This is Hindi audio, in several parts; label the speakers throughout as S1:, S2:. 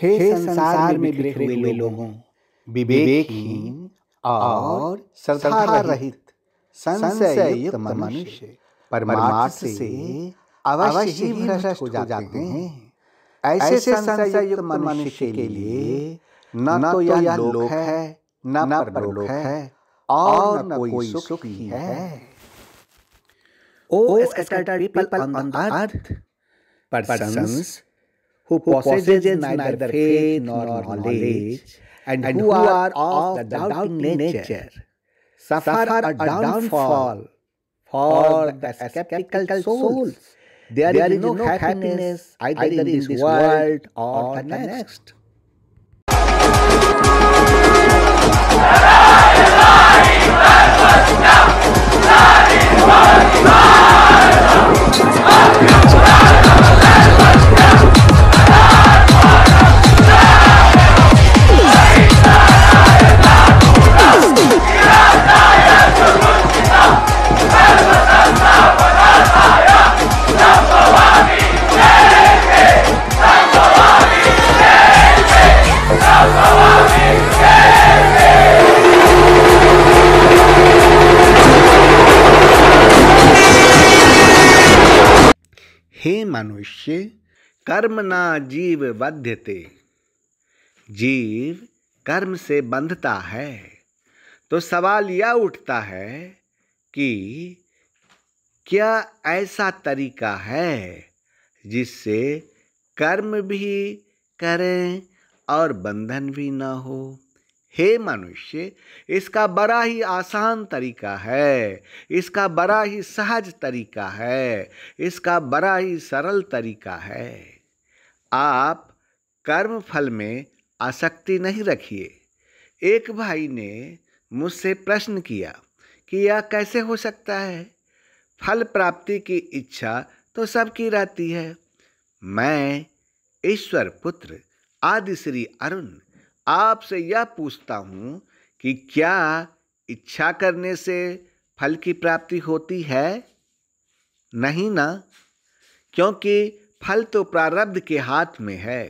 S1: हे संसार में बिखरे हुए लोगों विवेकहीन और श्रद्धा रहित संशयुक्त मनुष्य परमार्थ से अवश्य ही भ्रष्ट हो जाते हैं ऐसे संशयुक्त मनुष्य के लिए न तो, तो यह लोक है न परलोक है और न कोई सुख ही है O is scattered people on the earth, persons who possess neither faith nor knowledge, and, and who are of the doubting nature, suffer a downfall for the skeptical souls. There, there is no happiness either in this world or the next. मनुष्य कर्म ना जीव बध्यते जीव कर्म से बंधता है तो सवाल यह उठता है कि क्या ऐसा तरीका है जिससे कर्म भी करें और बंधन भी ना हो हे मनुष्य इसका बड़ा ही आसान तरीका है इसका बड़ा ही सहज तरीका है इसका बड़ा ही सरल तरीका है आप कर्म फल में आसक्ति नहीं रखिए एक भाई ने मुझसे प्रश्न किया कि यह कैसे हो सकता है फल प्राप्ति की इच्छा तो सबकी रहती है मैं ईश्वर पुत्र आदि श्री अरुण आपसे यह पूछता हूँ कि क्या इच्छा करने से फल की प्राप्ति होती है नहीं ना क्योंकि फल तो प्रारब्ध के हाथ में है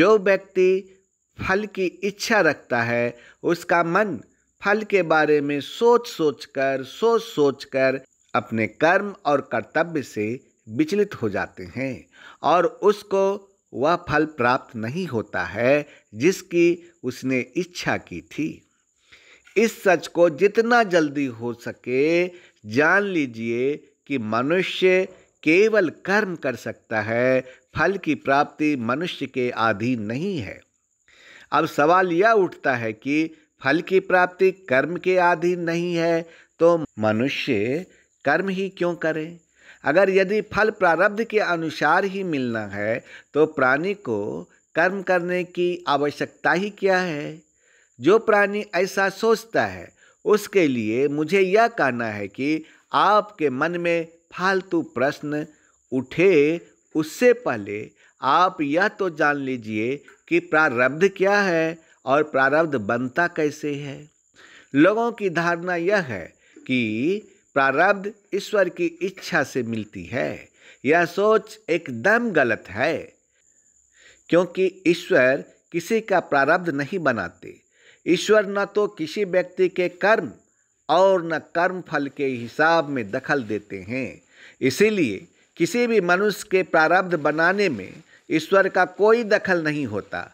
S1: जो व्यक्ति फल की इच्छा रखता है उसका मन फल के बारे में सोच सोच कर सोच सोच कर अपने कर्म और कर्तव्य से विचलित हो जाते हैं और उसको वह फल प्राप्त नहीं होता है जिसकी उसने इच्छा की थी इस सच को जितना जल्दी हो सके जान लीजिए कि मनुष्य केवल कर्म कर सकता है फल की प्राप्ति मनुष्य के अधीन नहीं है अब सवाल यह उठता है कि फल की प्राप्ति कर्म के अधीन नहीं है तो मनुष्य कर्म ही क्यों करें अगर यदि फल प्रारब्ध के अनुसार ही मिलना है तो प्राणी को कर्म करने की आवश्यकता ही क्या है जो प्राणी ऐसा सोचता है उसके लिए मुझे यह कहना है कि आपके मन में फालतू प्रश्न उठे उससे पहले आप यह तो जान लीजिए कि प्रारब्ध क्या है और प्रारब्ध बनता कैसे है लोगों की धारणा यह है कि प्रारब्ध ईश्वर की इच्छा से मिलती है यह सोच एकदम गलत है क्योंकि ईश्वर किसी का प्रारब्ध नहीं बनाते ईश्वर न तो किसी व्यक्ति के कर्म और न कर्म फल के हिसाब में दखल देते हैं इसीलिए किसी भी मनुष्य के प्रारब्ध बनाने में ईश्वर का कोई दखल नहीं होता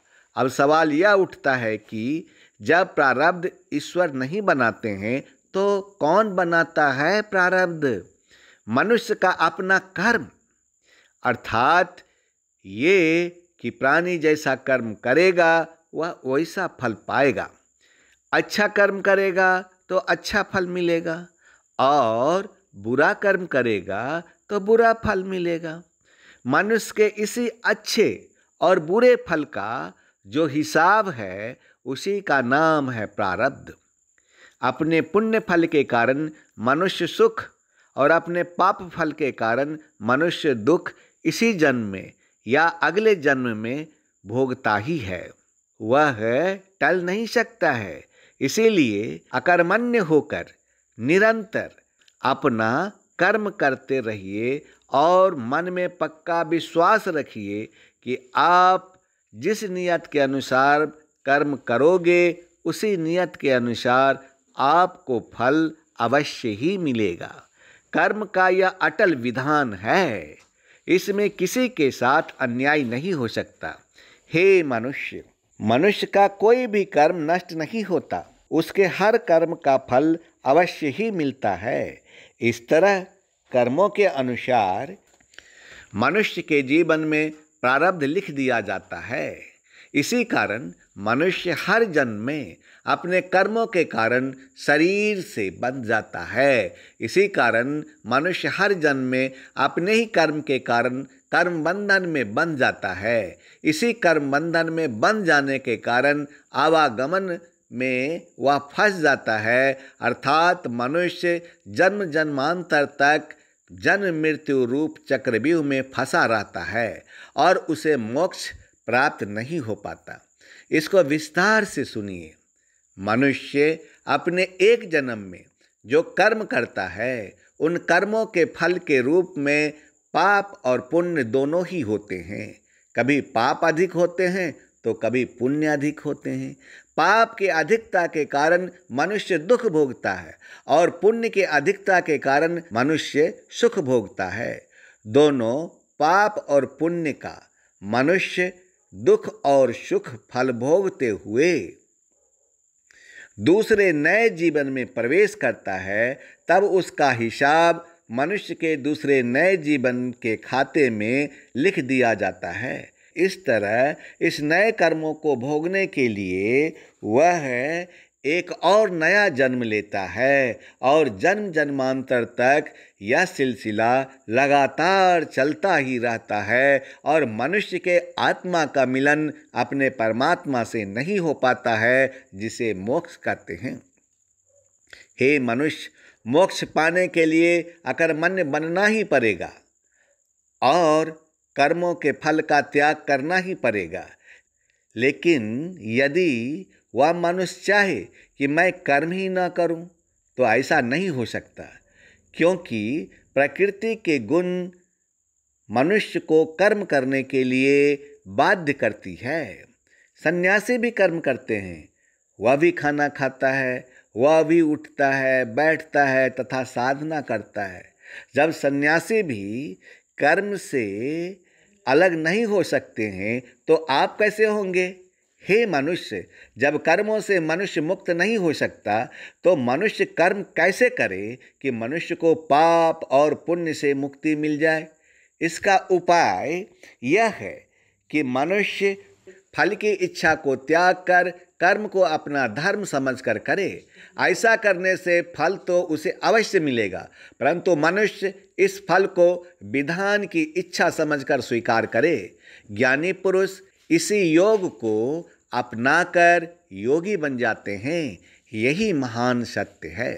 S1: अब सवाल यह उठता है कि जब प्रारब्ध ईश्वर नहीं बनाते हैं तो कौन बनाता है प्रारब्ध मनुष्य का अपना कर्म अर्थात ये कि प्राणी जैसा कर्म करेगा वह वैसा फल पाएगा अच्छा कर्म करेगा तो अच्छा फल मिलेगा और बुरा कर्म करेगा तो बुरा फल मिलेगा मनुष्य के इसी अच्छे और बुरे फल का जो हिसाब है उसी का नाम है प्रारब्ध अपने पुण्य फल के कारण मनुष्य सुख और अपने पाप फल के कारण मनुष्य दुख इसी जन्म में या अगले जन्म में भोगता ही है वह टल नहीं सकता है इसीलिए अकर्मण्य होकर निरंतर अपना कर्म करते रहिए और मन में पक्का विश्वास रखिए कि आप जिस नियत के अनुसार कर्म करोगे उसी नियत के अनुसार आपको फल अवश्य ही मिलेगा कर्म का यह अटल विधान है इसमें किसी के साथ अन्याय नहीं हो सकता हे मनुष्य मनुष्य का कोई भी कर्म नष्ट नहीं होता उसके हर कर्म का फल अवश्य ही मिलता है इस तरह कर्मों के अनुसार मनुष्य के जीवन में प्रारब्ध लिख दिया जाता है इसी कारण मनुष्य हर जन्म में अपने कर्मों के कारण शरीर से बन जाता है इसी कारण मनुष्य हर जन्म में अपने ही कर्म के कारण कर्म बंधन में बन जाता है इसी कर्म बंधन में बन जाने के कारण आवागमन में वह फंस जाता है अर्थात मनुष्य जन्म जन्मांतर तक जन्म मृत्यु रूप चक्रव्यूह में फंसा रहता है और उसे मोक्ष प्राप्त नहीं हो पाता इसको विस्तार से सुनिए मनुष्य अपने एक जन्म में जो कर्म करता है उन कर्मों के फल के रूप में पाप और पुण्य दोनों ही होते हैं कभी पाप अधिक होते हैं तो कभी पुण्य अधिक होते हैं पाप के अधिकता के कारण मनुष्य दुख भोगता है और पुण्य के अधिकता के कारण मनुष्य सुख भोगता है दोनों पाप और पुण्य का मनुष्य दुख और सुख फल भोगते हुए दूसरे नए जीवन में प्रवेश करता है तब उसका हिसाब मनुष्य के दूसरे नए जीवन के खाते में लिख दिया जाता है इस तरह इस नए कर्मों को भोगने के लिए वह एक और नया जन्म लेता है और जन्म जन्मांतर तक यह सिलसिला लगातार चलता ही रहता है और मनुष्य के आत्मा का मिलन अपने परमात्मा से नहीं हो पाता है जिसे मोक्ष कहते हैं हे मनुष्य मोक्ष पाने के लिए अकर्मण्य बनना ही पड़ेगा और कर्मों के फल का त्याग करना ही पड़ेगा लेकिन यदि वह मनुष्य चाहे कि मैं कर्म ही ना करूं, तो ऐसा नहीं हो सकता क्योंकि प्रकृति के गुण मनुष्य को कर्म करने के लिए बाध्य करती है सन्यासी भी कर्म करते हैं वह भी खाना खाता है वह भी उठता है बैठता है तथा साधना करता है जब सन्यासी भी कर्म से अलग नहीं हो सकते हैं तो आप कैसे होंगे हे मनुष्य जब कर्मों से मनुष्य मुक्त नहीं हो सकता तो मनुष्य कर्म कैसे करे कि मनुष्य को पाप और पुण्य से मुक्ति मिल जाए इसका उपाय यह है कि मनुष्य फल की इच्छा को त्याग कर कर्म को अपना धर्म समझकर करे ऐसा करने से फल तो उसे अवश्य मिलेगा परंतु मनुष्य इस फल को विधान की इच्छा समझकर स्वीकार करे ज्ञानी पुरुष इसी योग को अपनाकर योगी बन जाते हैं यही महान सत्य है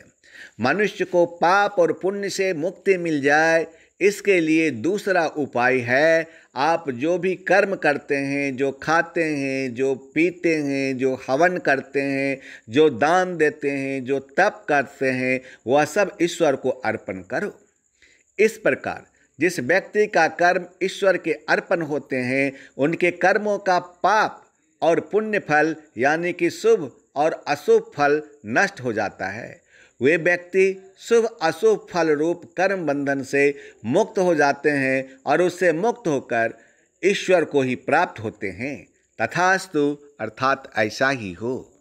S1: मनुष्य को पाप और पुण्य से मुक्ति मिल जाए इसके लिए दूसरा उपाय है आप जो भी कर्म करते हैं जो खाते हैं जो पीते हैं जो हवन करते हैं जो दान देते हैं जो तप करते हैं वह सब ईश्वर को अर्पण करो इस प्रकार जिस व्यक्ति का कर्म ईश्वर के अर्पण होते हैं उनके कर्मों का पाप और पुण्य फल यानी कि शुभ और अशुभ फल नष्ट हो जाता है वे व्यक्ति शुभ अशुभ फल रूप कर्म बंधन से मुक्त हो जाते हैं और उससे मुक्त होकर ईश्वर को ही प्राप्त होते हैं तथास्तु अर्थात ऐसा ही हो